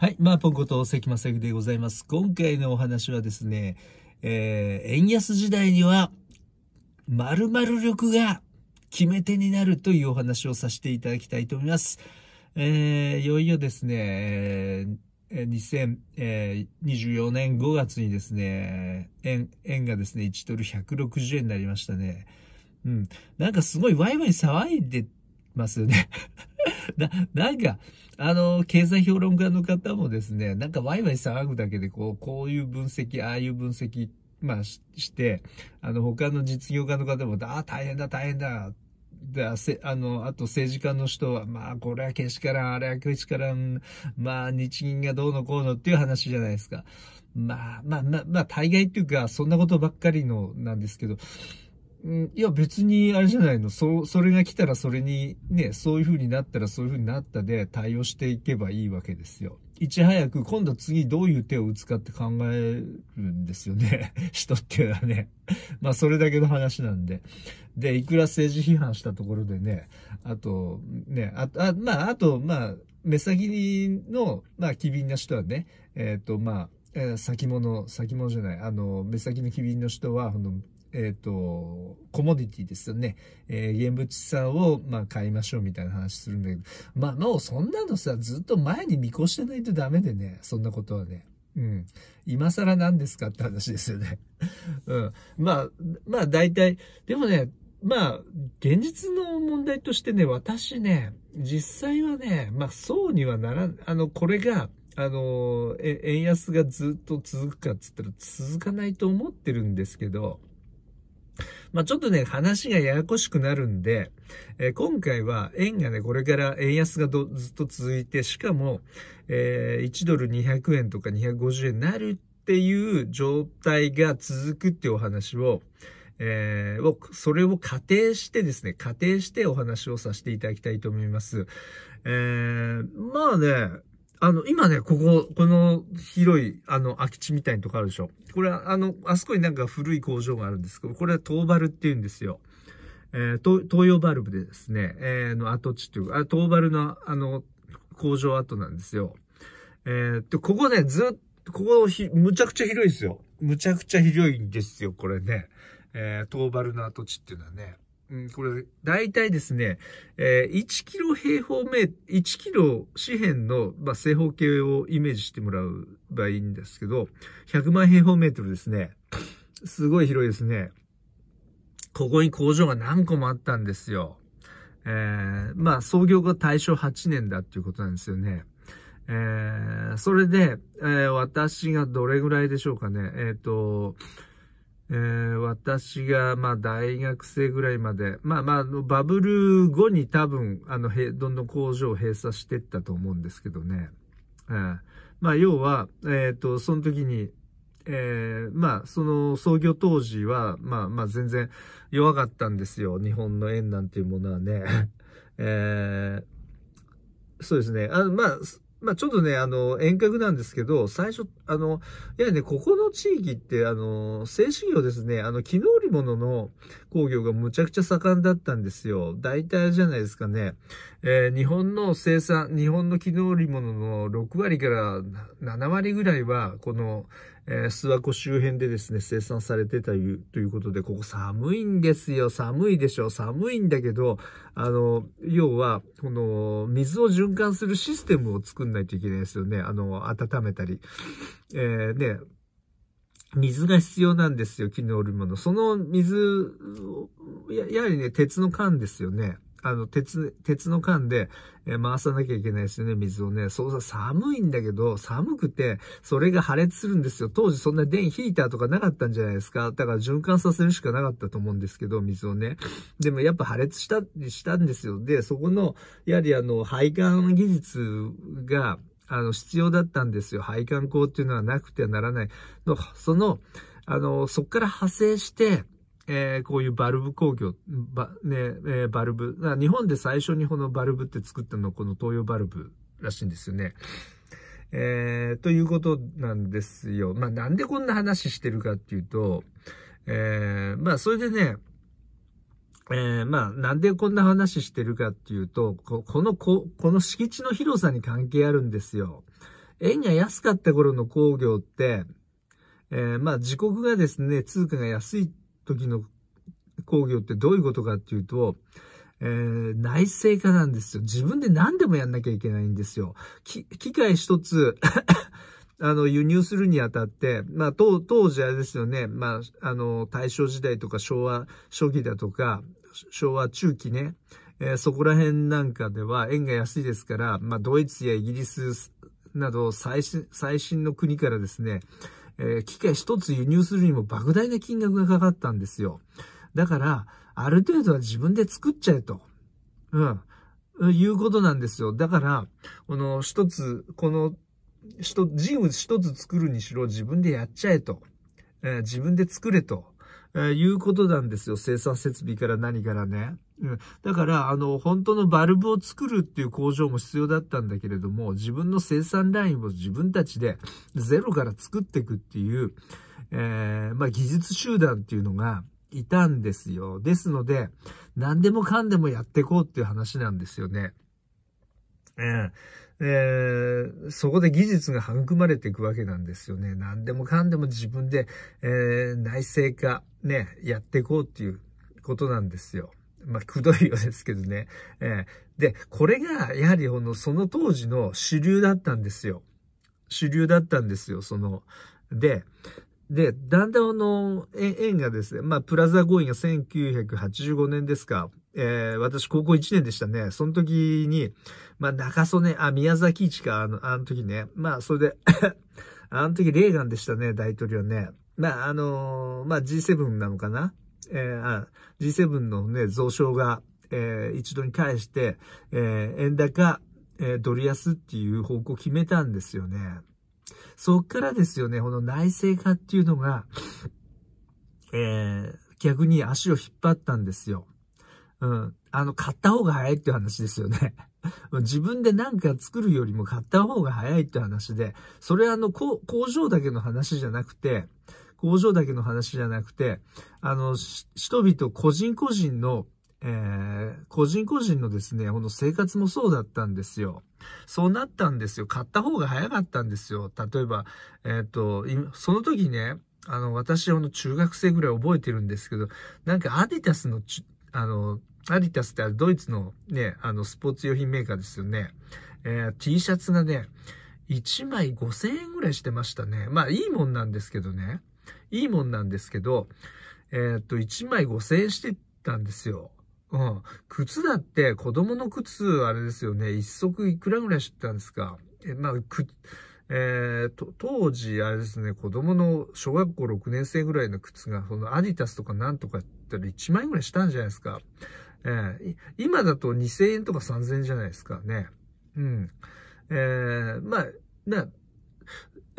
はい、まあ、ポンこと関正幸でございます。今回のお話はですね、えー、円安時代には、〇〇力が決め手になるというお話をさせていただきたいと思います。えー、いよいよですね、えー、2024年5月にですね、円、円がですね、1ドル160円になりましたね。うん。なんかすごいワイワイ騒いでますよね な、なんか、あの、経済評論家の方もですね、なんかワイワイ騒ぐだけで、こう、こういう分析、ああいう分析、まあし、して、あの、他の実業家の方も、ああ、大変だ、大変だ、で、あの、あと政治家の人は、まあ、これはけしからん、あれはけしからん、まあ、日銀がどうのこうのっていう話じゃないですか。まあ、まあ、まあ、まあ、大概っていうか、そんなことばっかりの、なんですけど、うん、いや別にあれじゃないの。そ、それが来たらそれに、ね、そういう風になったらそういう風になったで対応していけばいいわけですよ。いち早く今度次どういう手を打つかって考えるんですよね。人っていうのはね。まあそれだけの話なんで。で、いくら政治批判したところでね、あと、ね、あ、あまああと、まあ、目先の、まあ機敏な人はね、えっ、ー、とまあ、えー、先物、先物じゃない、あの、目先の機敏の人は、えっ、ー、と、コモディティですよね。えー、現物資産を、まあ、買いましょうみたいな話するんだけど、まあ、もうそんなのさ、ずっと前に見越してないとダメでね、そんなことはね。うん。今更何ですかって話ですよね。うん。まあ、まあ大体、でもね、まあ、現実の問題としてね、私ね、実際はね、まあそうにはならん、あの、これが、あの、円安がずっと続くかっつったら続かないと思ってるんですけど、まあ、ちょっとね、話がややこしくなるんで、えー、今回は円がね、これから円安がずっと続いて、しかも、えー、1ドル200円とか250円になるっていう状態が続くっていうお話を、えー、それを仮定してですね、仮定してお話をさせていただきたいと思います。えー、まあね、あの、今ね、ここ、この広い、あの、空き地みたいなとこあるでしょ。これは、あの、あそこになんか古い工場があるんですけど、これは東バルって言うんですよ。えー、東洋バルブでですね、えー、の跡地というか、あ東バルの、あの、工場跡なんですよ。えー、で、ここね、ずっと、ここひ、むちゃくちゃ広いですよ。むちゃくちゃ広いんですよ、これね。えー、東バルの跡地っていうのはね。これ、これ、大体ですね、えー、1キロ平方メー、トル、1キロ四辺の、まあ、正方形をイメージしてもらう場合いいんですけど、100万平方メートルですね。すごい広いですね。ここに工場が何個もあったんですよ。えー、まあ、創業が大正8年だっていうことなんですよね。えー、それで、えー、私がどれぐらいでしょうかね。えっ、ー、と、えー、私が、まあ、大学生ぐらいまで、まあまあ、バブル後に多分、あの、へどんどん工場を閉鎖してったと思うんですけどね。えー、まあ、要は、えっ、ー、と、その時に、えー、まあ、その創業当時は、まあまあ、全然弱かったんですよ。日本の円なんていうものはね。えー、そうですね。あまあ、まあ、ちょっとね、あの、遠隔なんですけど、最初、あの、いやね、ここの地域って、あの、製紙業ですね、あの、の織物の工業がむちゃくちゃ盛んだったんですよ。大体じゃないですかね。えー、日本の生産、日本のの織物の6割から7割ぐらいは、この、えー、諏訪湖周辺でですね、生産されてたいう、ということで、ここ寒いんですよ。寒いでしょ。寒いんだけど、あの、要は、この、水を循環するシステムを作んないといけないですよね。あの、温めたり。えー、ね、水が必要なんですよ、木の織物。その水、や、やはりね、鉄の缶ですよね。あの、鉄、鉄の缶で、回さなきゃいけないですよね、水をね。そうさ、寒いんだけど、寒くて、それが破裂するんですよ。当時そんな電ヒーターとかなかったんじゃないですか。だから循環させるしかなかったと思うんですけど、水をね。でもやっぱ破裂したしたんですよ。で、そこの、やはりあの、配管技術が、あの、必要だったんですよ。配管工っていうのはなくてはならない。のその、あの、そこから派生して、えー、こういうバルブ工業、ば、ね、えー、バルブ。日本で最初にこのバルブって作ったのはこの東洋バルブらしいんですよね。えー、ということなんですよ。まあ、なんでこんな話してるかっていうと、えー、まあ、それでね、えー、まあ、なんでこんな話してるかっていうと、このこ、この敷地の広さに関係あるんですよ。円が安かった頃の工業って、えー、まあ、自国がですね、通貨が安い時の工業ってどういうことかっていうと、えー、内製化なんですよ。自分で何でもやんなきゃいけないんですよ。機械一つ あの、輸入するにあたって、まあ、当、当時あれですよね。まあ、あの、大正時代とか昭和初期だとか、昭和中期ね。えー、そこら辺なんかでは円が安いですから、まあ、ドイツやイギリスなど最新、最新の国からですね、えー、機械一つ輸入するにも莫大な金額がかかったんですよ。だから、ある程度は自分で作っちゃえと。うん。いうことなんですよ。だから、この一つ、この、一、ジム一つ作るにしろ自分でやっちゃえと。えー、自分で作れと、えー、いうことなんですよ。生産設備から何からね。うん、だから、あの、本当のバルブを作るっていう工場も必要だったんだけれども、自分の生産ラインを自分たちでゼロから作っていくっていう、えー、まあ、技術集団っていうのがいたんですよ。ですので、何でもかんでもやっていこうっていう話なんですよね。えーえー、そこで技術が育まれていくわけなんですよね。何でもかんでも自分で、えー、内製化、ね、やっていこうっていうことなんですよ。まあ、くどいようですけどね。えー、で、これが、やはり、この、その当時の主流だったんですよ。主流だったんですよ、その。で、で、だんだんあの、円がですね、まあ、プラザ合意が1985年ですか、えー、私高校1年でしたね。その時に、まあ、中曽根、あ、宮崎市か、あの、あの時ね。まあ、それで あの時レーガンでしたね、大統領ね。まあ、あのー、まあ、G7 なのかなえー、G7 のね、増床が、えー、一度に返して、えー、円高、えドル安っていう方向を決めたんですよね。そっからですよね、この内政化っていうのが、え逆に足を引っ張ったんですよ。うん。あの、買った方が早いって話ですよね。自分で何か作るよりも買った方が早いって話で、それはあの、工場だけの話じゃなくて、工場だけの話じゃなくて、あの、人々個人個人のえー、個人個人のですね、この生活もそうだったんですよ。そうなったんですよ。買った方が早かったんですよ。例えば、えっ、ー、と、その時ね、あの、私、あの、中学生ぐらい覚えてるんですけど、なんかアディタスの、あの、アディタスってドイツのね、あの、スポーツ用品メーカーですよね。えー、T シャツがね、1枚5000円ぐらいしてましたね。まあ、いいもんなんですけどね。いいもんなんですけど、えー、っと、1枚5000円してたんですよ。うん。靴だって子供の靴、あれですよね、一足いくらぐらいしてたんですか。え、まあ、く、えー、と、当時、あれですね、子供の小学校6年生ぐらいの靴が、そのアディタスとかなんとかったら1枚ぐらいしたんじゃないですか。えー、今だと2000円とか3000円じゃないですかね。うん。えー、まあ、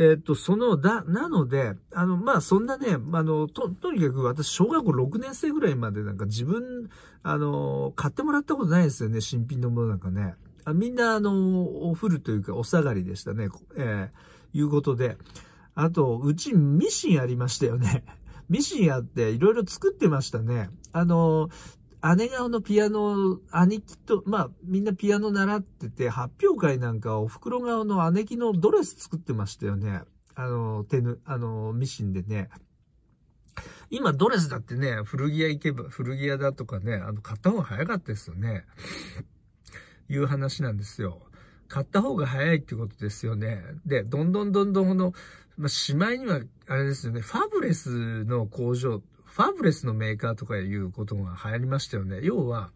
えっ、と、その、だ、なので、あの、まあ、そんなね、あの、と、とにかく私、小学校6年生ぐらいまでなんか自分、あの、買ってもらったことないですよね、新品のものなんかね。あみんな、あの、おふるというか、お下がりでしたね、えー、いうことで。あと、うちミシンありましたよね。ミシンあって、いろいろ作ってましたね。あの、姉がのピアノ、兄貴と、まあみんなピアノ習ってて、発表会なんかお袋側の姉貴のドレス作ってましたよね。あの、手ぬ、あの、ミシンでね。今ドレスだってね、古着屋行けば、古着屋だとかね、あの、買った方が早かったですよね。いう話なんですよ。買った方が早いってことですよね。で、どんどんどんどんこの、まあ、しまいには、あれですよね、ファブレスの工場、ファブレスのメーカーとかいうことが流行りましたよね。要は、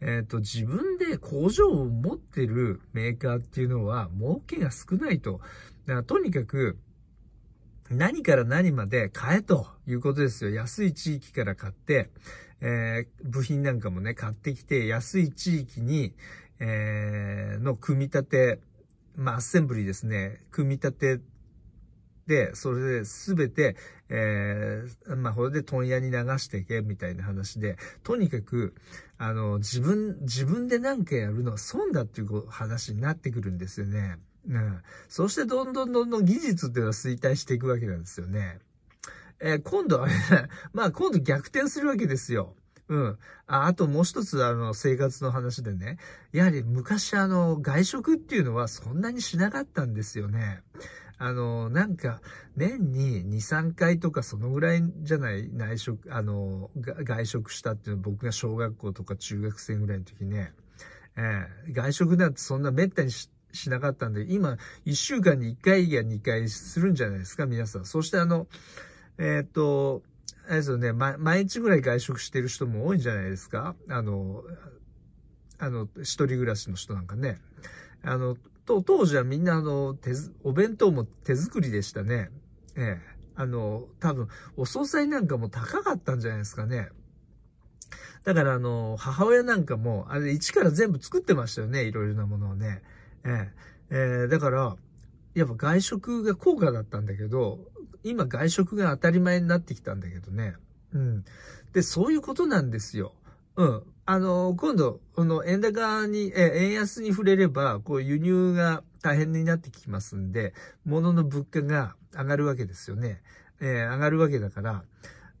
えっ、ー、と、自分で工場を持ってるメーカーっていうのは、儲けが少ないと。だからとにかく、何から何まで買えということですよ。安い地域から買って、えー、部品なんかもね、買ってきて、安い地域に、えー、の組み立て、まあ、アッセンブリーですね、組み立てで、それで全て、えー、まあ、これで問屋に流していけ、みたいな話で、とにかく、あの、自分、自分で何かやるのは損だっていう話になってくるんですよね。うん。そして、どんどんどんどん技術っていうのは衰退していくわけなんですよね。えー、今度は、ね、まあ、今度逆転するわけですよ。うん。あ、あともう一つ、あの、生活の話でね。やはり昔、あの、外食っていうのはそんなにしなかったんですよね。あの、なんか、年に2、3回とかそのぐらいじゃない、内食、あの、外食したっていうのは僕が小学校とか中学生ぐらいの時ね、えー、外食なんてそんな滅多にししなかったんで、今、1週間に1回や2回するんじゃないですか、皆さん。そしてあの、えー、っと、あれですよね、ま、毎日ぐらい外食してる人も多いんじゃないですかあの、あの、一人暮らしの人なんかね。あの、と、当時はみんなあの、手お弁当も手作りでしたね。ええ。あの、多分、お惣菜なんかも高かったんじゃないですかね。だからあの、母親なんかも、あれ一から全部作ってましたよね。いろいろなものをね。ええ。えー、だから、やっぱ外食が高価だったんだけど、今外食が当たり前になってきたんだけどね。うん。で、そういうことなんですよ。うん。あの、今度、この円高に、え、円安に触れれば、こう輸入が大変になってきますんで、物の物価が上がるわけですよね。えー、上がるわけだから、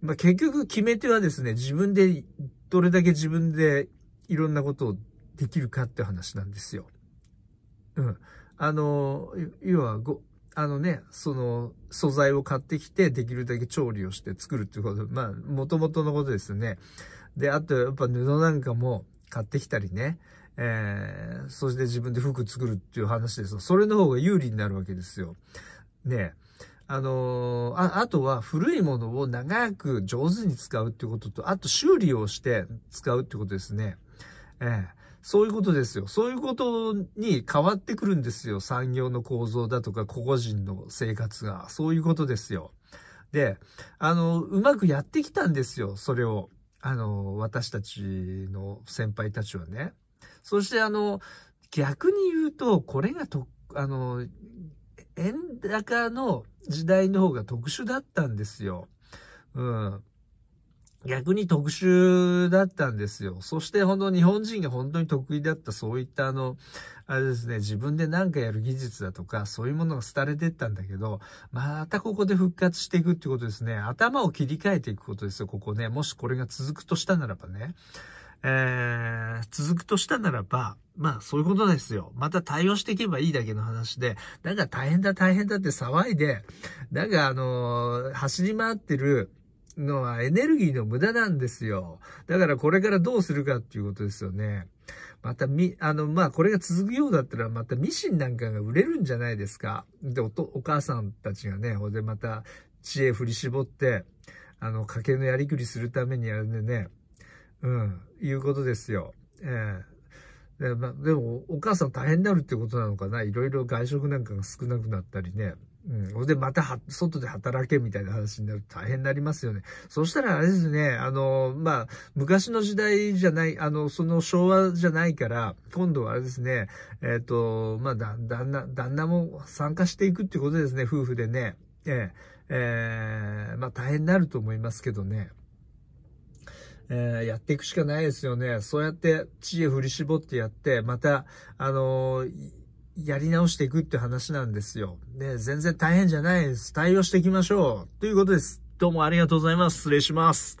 まあ、結局決め手はですね、自分で、どれだけ自分でいろんなことをできるかって話なんですよ。うん。あの、要はご、あのね、その、素材を買ってきて、できるだけ調理をして作るっていうこと、まあ、もともとのことですよね。で、あとやっぱ布なんかも買ってきたりね、えー、そして自分で服作るっていう話ですそれの方が有利になるわけですよ。ねあのー、あ、あとは古いものを長く上手に使うってことと、あと修理をして使うってことですね。えー、そういうことですよ。そういうことに変わってくるんですよ。産業の構造だとか、個々人の生活が。そういうことですよ。で、あの、うまくやってきたんですよ、それを。あの、私たちの先輩たちはね。そしてあの、逆に言うと、これがと、あの、円高の時代の方が特殊だったんですよ。うん。逆に特殊だったんですよ。そして本当日本人が本当に得意だったそういったあの、あれですね、自分で何かやる技術だとか、そういうものが廃れてったんだけど、またここで復活していくってことですね。頭を切り替えていくことですよ、ここね。もしこれが続くとしたならばね。えー、続くとしたならば、まあそういうことですよ。また対応していけばいいだけの話で、なんか大変だ大変だって騒いで、なんかあのー、走り回ってる、のはエネルギーの無駄なんですよ。だからこれからどうするかっていうことですよね。またみ、あの、まあ、これが続くようだったら、またミシンなんかが売れるんじゃないですか。で、おと、お母さんたちがね、ほんでまた知恵振り絞って、あの、家計のやりくりするためにやるんでね、うん、いうことですよ。ええーでまあ、でも、お母さん大変になるってことなのかな。いろいろ外食なんかが少なくなったりね。うん。でまたは、外で働けみたいな話になると大変になりますよね。そしたらあれですね、あの、まあ、昔の時代じゃない、あの、その昭和じゃないから、今度はあれですね、えっ、ー、と、まあ、旦那、旦那も参加していくってことですね、夫婦でね。えー、えー、まあ、大変になると思いますけどね。えー、やっていくしかないですよね。そうやって知恵振り絞ってやって、また、あのーやり直していくって話なんですよ。ね、全然大変じゃないです。対応していきましょう。ということです。どうもありがとうございます。失礼します。